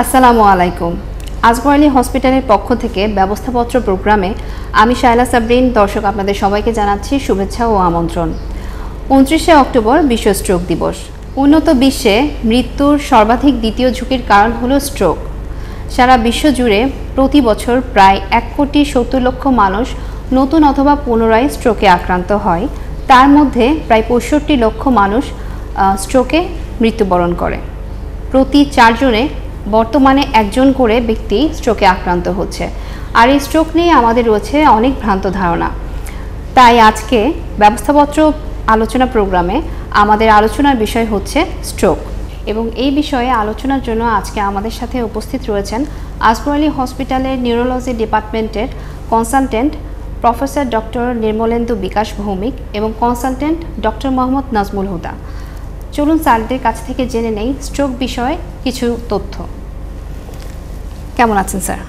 আসসালামু আলাইকুম আজগর হসপিটালের পক্ষ থেকে ব্যবস্থাপত্র প্রোগ্রামে আমি শায়লা সাবরিন দর্শক আপনাদের সবাইকে জানাচ্ছি শুভেচ্ছা ও আমন্ত্রণ উনত্রিশে অক্টোবর বিশ্ব স্ট্রোক দিবস উন্নত বিশ্বে মৃত্যুর সর্বাধিক দ্বিতীয় ঝুঁকির কারণ হল স্ট্রোক সারা বিশ্ব জুড়ে প্রতি বছর প্রায় এক কোটি সত্তর লক্ষ মানুষ নতুন অথবা পুনরায় স্ট্রোকে আক্রান্ত হয় তার মধ্যে প্রায় পঁয়ষট্টি লক্ষ মানুষ স্ট্রোকে মৃত্যুবরণ করে প্রতি চারজনে বর্তমানে একজন করে ব্যক্তি স্ট্রোকে আক্রান্ত হচ্ছে আর এই স্ট্রোক নিয়ে আমাদের রয়েছে অনেক ভ্রান্ত ধারণা তাই আজকে ব্যবস্থাপত্র আলোচনা প্রোগ্রামে আমাদের আলোচনার বিষয় হচ্ছে স্ট্রোক এবং এই বিষয়ে আলোচনার জন্য আজকে আমাদের সাথে উপস্থিত রয়েছেন আলী হসপিটালের নিউরোলজি ডিপার্টমেন্টের consultant professor doctor Nirmalendu Bikash Bhowmik এবং কনসালটেন্ট ডক্টর মোহাম্মদ নাজমুল হুদা চলুন সালদের কাছ থেকে জেনে নেই স্ট্রোক বিষয়ে কিছু তথ্য কেমন আছেন স্যার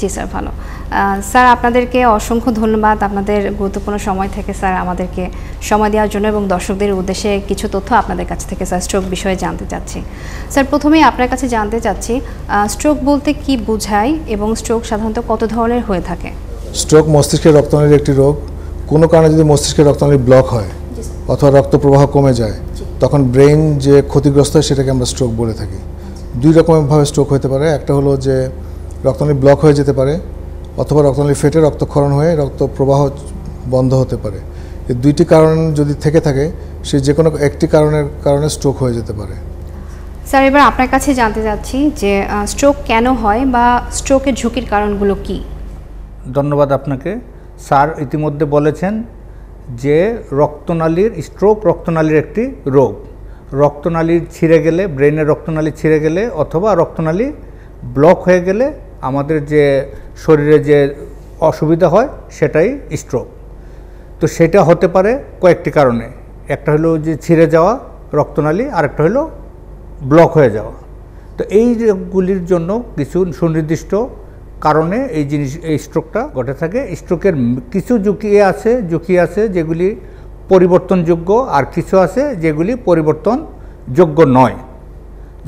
জি স্যার ভালো স্যার আপনাদেরকে অসংখ্য ধন্যবাদ আপনাদের গুরুত্বপূর্ণ সময় থেকে স্যার আমাদেরকে সময় দেওয়ার জন্য এবং দর্শকদের উদ্দেশ্যে কিছু তথ্য আপনাদের কাছ থেকে স্যার স্ট্রোক বিষয়ে জানতে চাচ্ছি স্যার প্রথমেই আপনার কাছে জানতে চাচ্ছি স্ট্রোক বলতে কি বোঝায় এবং স্ট্রোক সাধারণত কত ধরনের হয়ে থাকে স্ট্রোক মস্তিষ্কের রক্তনালীর একটি রোগ কোনো কারণে যদি মস্তিষ্কের রক্তনালী ব্লক হয় অথবা রক্ত প্রবাহ কমে যায় তখন ব্রেন যে ক্ষতিগ্রস্ত হয় সেটাকে আমরা স্ট্রোক বলে থাকি দুই রকমভাবে স্ট্রোক হতে পারে একটা হলো যে রক্তনালী ব্লক হয়ে যেতে পারে অথবা রক্তনালী ফেটে রক্তক্ষরণ হয়ে রক্ত প্রবাহ বন্ধ হতে পারে এই দুইটি কারণ যদি থেকে থাকে সে যে কোনো একটি কারণের কারণে স্ট্রোক হয়ে যেতে পারে স্যার এবার আপনার কাছে জানতে চাচ্ছি যে স্ট্রোক কেন হয় বা স্ট্রোকের ঝুঁকির কারণগুলো কি ধন্যবাদ আপনাকে স্যার ইতিমধ্যে বলেছেন যে রক্তনালীর স্ট্রোক রক্তনালীর একটি রোগ রক্তনালী ছিঁড়ে গেলে ব্রেনের রক্তনালী ছিঁড়ে গেলে অথবা রক্তনালী ব্লক হয়ে গেলে আমাদের যে শরীরে যে অসুবিধা হয় সেটাই স্ট্রোক তো সেটা হতে পারে কয়েকটি কারণে একটা হলো যে ছিঁড়ে যাওয়া রক্তনালী আরেকটা হলো ব্লক হয়ে যাওয়া তো এই জন্য কিছু সুনির্দিষ্ট কারণে এই জিনিস এই স্ট্রোকটা ঘটে থাকে স্ট্রোকের কিছু ঝুঁকি আছে ঝুঁকি আছে যেগুলি পরিবর্তনযোগ্য আর কিছু আছে যেগুলি পরিবর্তনযোগ্য নয়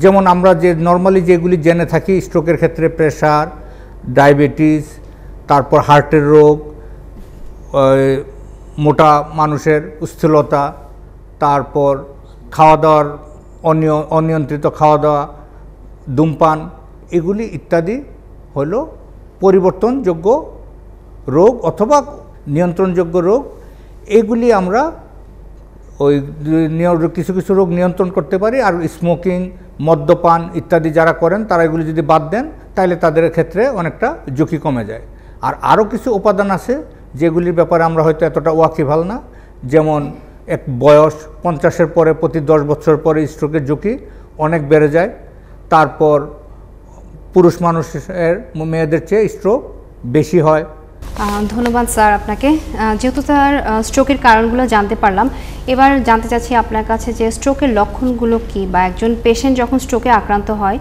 যেমন আমরা যে নর্মালি যেগুলি জেনে থাকি স্ট্রোকের ক্ষেত্রে প্রেশার ডায়াবেটিস তারপর হার্টের রোগ মোটা মানুষের স্থূলতা তারপর খাওয়া দাওয়ার অনিয়ন্ত্রিত খাওয়া দাওয়া ধূমপান এগুলি ইত্যাদি হল পরিবর্তনযোগ্য রোগ অথবা নিয়ন্ত্রণযোগ্য রোগ এগুলি আমরা ওই কিছু কিছু রোগ নিয়ন্ত্রণ করতে পারি আর স্মোকিং মদ্যপান ইত্যাদি যারা করেন তারা এগুলি যদি বাদ দেন তাহলে তাদের ক্ষেত্রে অনেকটা ঝুঁকি কমে যায় আর আরও কিছু উপাদান আছে যেগুলির ব্যাপারে আমরা হয়তো এতটা ওয়াকিভাল না যেমন এক বয়স পঞ্চাশের পরে প্রতি দশ বছর পরে স্ট্রোকের ঝুঁকি অনেক বেড়ে যায় তারপর পুরুষ মানুষের মেয়েদের চেয়ে স্ট্রোক বেশি হয় ধন্যবাদ স্যার আপনাকে যেহেতু স্যার স্ট্রোকের কারণগুলো জানতে পারলাম এবার জানতে চাচ্ছি আপনার কাছে যে স্ট্রোকের লক্ষণগুলো কি বা একজন পেশেন্ট যখন স্ট্রোকে আক্রান্ত হয়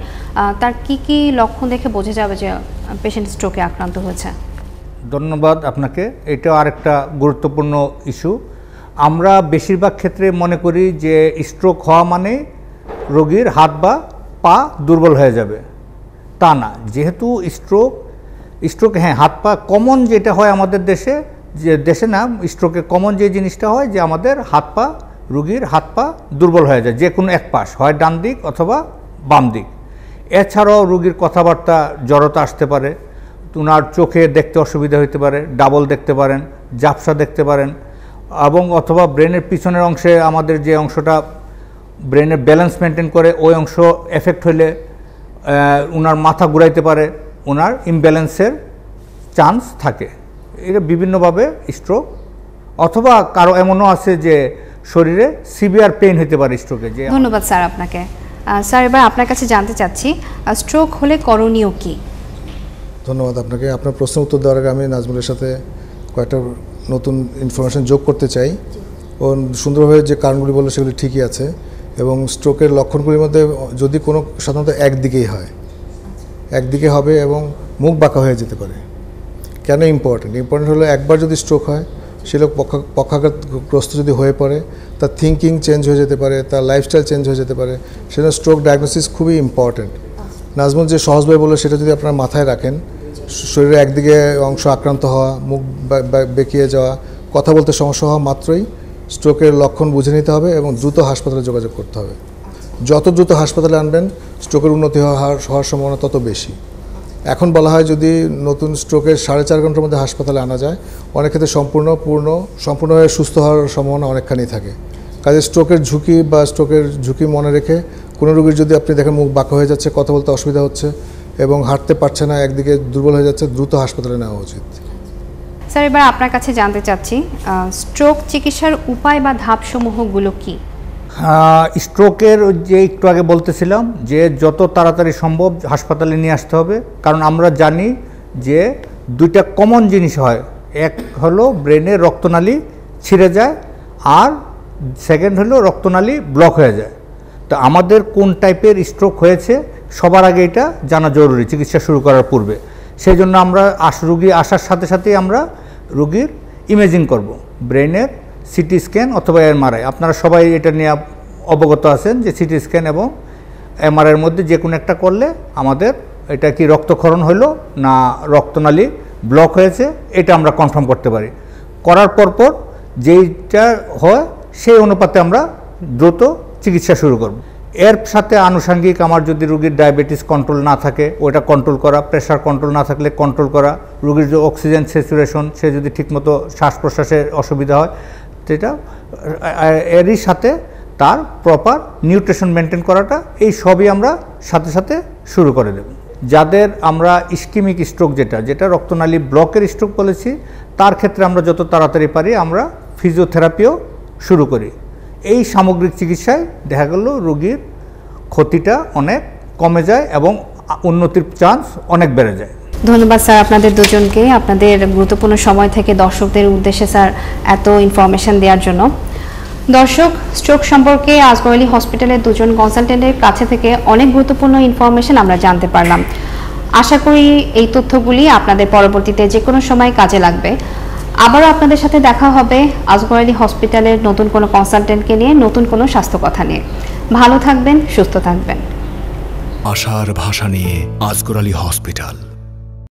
তার কি কি লক্ষণ দেখে বোঝা যাবে যে পেশেন্ট স্ট্রোকে আক্রান্ত হয়েছে ধন্যবাদ আপনাকে এটা আরেকটা গুরুত্বপূর্ণ ইস্যু আমরা বেশিরভাগ ক্ষেত্রে মনে করি যে স্ট্রোক হওয়া মানে রোগীর হাত বা পা দুর্বল হয়ে যাবে তা না যেহেতু স্ট্রোক স্ট্রোক হ্যাঁ হাত পা কমন যেটা হয় আমাদের দেশে যে দেশে না স্ট্রোকে কমন যে জিনিসটা হয় যে আমাদের হাত পা রুগীর হাত পা দুর্বল হয়ে যায় যে কোনো এক পাশ হয় ডান দিক অথবা বাম দিক এছাড়াও রুগীর কথাবার্তা জড়তা আসতে পারে ওনার চোখে দেখতে অসুবিধা হতে পারে ডাবল দেখতে পারেন জাপসা দেখতে পারেন এবং অথবা ব্রেনের পিছনের অংশে আমাদের যে অংশটা ব্রেনের ব্যালেন্স মেনটেন করে ওই অংশ এফেক্ট হলে ওনার মাথা ঘুরাইতে পারে ওনার ইমব্যালেন্সের চান্স থাকে এটা বিভিন্নভাবে স্ট্রোক অথবা কারো এমনও আছে যে শরীরে সিভিয়ার পেন হতে পারে স্ট্রোকে যে ধন্যবাদ স্যার আপনাকে স্যার এবার আপনার কাছে জানতে চাচ্ছি স্ট্রোক হলে করণীয় কি ধন্যবাদ আপনাকে আপনার প্রশ্ন উত্তর দেওয়ার আগে আমি নাজমুলের সাথে কয়েকটা নতুন ইনফরমেশন যোগ করতে চাই ও সুন্দরভাবে যে কারণগুলি বললো সেগুলি ঠিকই আছে এবং স্ট্রোকের লক্ষণগুলির মধ্যে যদি কোনো সাধারণত একদিকেই হয় একদিকে হবে এবং মুখ বাঁকা হয়ে যেতে পারে কেন ইম্পর্টেন্ট ইম্পর্টেন্ট হলো একবার যদি স্ট্রোক হয় সে লোক পক্ষাঘাতগ্রস্ত যদি হয়ে পড়ে তার থিঙ্কিং চেঞ্জ হয়ে যেতে পারে তার লাইফস্টাইল চেঞ্জ হয়ে যেতে পারে সেজন্য স্ট্রোক ডায়াগনোসিস খুবই ইম্পর্টেন্ট নাজমুল যে সহজভাবে বললো সেটা যদি আপনার মাথায় রাখেন শরীরের একদিকে অংশ আক্রান্ত হওয়া মুখ বেঁকিয়ে যাওয়া কথা বলতে সমস্যা হওয়া মাত্রই স্ট্রোকের লক্ষণ বুঝে নিতে হবে এবং দ্রুত হাসপাতালে যোগাযোগ করতে হবে যত দ্রুত হাসপাতালে আনবেন স্ট্রোকের উন্নতি হওয়ার হওয়ার সম্ভাবনা তত বেশি এখন বলা হয় যদি নতুন স্ট্রোকের সাড়ে চার ঘন্টার মধ্যে হাসপাতালে আনা যায় অনেক ক্ষেত্রে সম্পূর্ণ পূর্ণ সম্পূর্ণভাবে সুস্থ হওয়ার সম্ভাবনা অনেকখানি থাকে কাজে স্ট্রোকের ঝুঁকি বা স্ট্রোকের ঝুঁকি মনে রেখে কোনো রোগীর যদি আপনি দেখেন মুখ বাঁকা হয়ে যাচ্ছে কথা বলতে অসুবিধা হচ্ছে এবং হাঁটতে পারছে না একদিকে দুর্বল হয়ে যাচ্ছে দ্রুত হাসপাতালে নেওয়া উচিত স্যার এবার আপনার কাছে জানতে চাচ্ছি স্ট্রোক চিকিৎসার উপায় বা ধাপসমূহগুলো কী স্ট্রোকের যে একটু আগে বলতেছিলাম যে যত তাড়াতাড়ি সম্ভব হাসপাতালে নিয়ে আসতে হবে কারণ আমরা জানি যে দুইটা কমন জিনিস হয় এক হলো ব্রেনে রক্তনালী ছিঁড়ে যায় আর সেকেন্ড হলো রক্তনালী ব্লক হয়ে যায় তো আমাদের কোন টাইপের স্ট্রোক হয়েছে সবার আগে এটা জানা জরুরি চিকিৎসা শুরু করার পূর্বে সেই জন্য আমরা আস রুগী আসার সাথে সাথেই আমরা রুগীর ইমেজিং করব। ব্রেনের সিটি স্ক্যান অথবা এমআরআই আপনারা সবাই এটা নিয়ে অবগত আছেন যে সিটি স্ক্যান এবং এমআরআইয়ের মধ্যে যে কোনো একটা করলে আমাদের এটা কি রক্তক্ষরণ হলো না রক্তনালী ব্লক হয়েছে এটা আমরা কনফার্ম করতে পারি করার পরপর যেইটা হয় সেই অনুপাতে আমরা দ্রুত চিকিৎসা শুরু করব এর সাথে আনুষাঙ্গিক আমার যদি রুগীর ডায়াবেটিস কন্ট্রোল না থাকে ওটা কন্ট্রোল করা প্রেশার কন্ট্রোল না থাকলে কন্ট্রোল করা রুগীর যে অক্সিজেন সেচুরেশন সে যদি ঠিকমতো শ্বাস প্রশ্বাসের অসুবিধা হয় সেটা এরই সাথে তার প্রপার নিউট্রিশন মেনটেন করাটা এই সবই আমরা সাথে সাথে শুরু করে দেব যাদের আমরা ইস্কিমিক স্ট্রোক যেটা যেটা রক্তনালী ব্লকের স্ট্রোক বলেছি তার ক্ষেত্রে আমরা যত তাড়াতাড়ি পারি আমরা ফিজিওথেরাপিও শুরু করি এই সামগ্রিক চিকিৎসায় দেখা গেল রোগীর ক্ষতিটা অনেক কমে যায় এবং উন্নতির চান্স অনেক বেড়ে যায় ধন্যবাদ স্যার আপনাদের দুজনকে আপনাদের গুরুত্বপূর্ণ সময় থেকে দর্শকদের উদ্দেশ্যে স্যার এত ইনফরমেশন দেওয়ার জন্য দর্শক স্ট্রোক সম্পর্কে আজগরলি হসপিটালের দুজন কনসালটেন্টের কাছে থেকে অনেক গুরুত্বপূর্ণ ইনফরমেশন আমরা জানতে পারলাম আশা করি এই তথ্যগুলি আপনাদের পরবর্তীতে যে কোনো সময় কাজে লাগবে আবারও আপনাদের সাথে দেখা হবে আজগর আলী হসপিটালের নতুন কোনো কনসালটেন্টকে নিয়ে নতুন কোনো স্বাস্থ্য কথা নিয়ে ভালো থাকবেন সুস্থ থাকবেন আশার ভাষা নিয়ে আজগর আলী হসপিটাল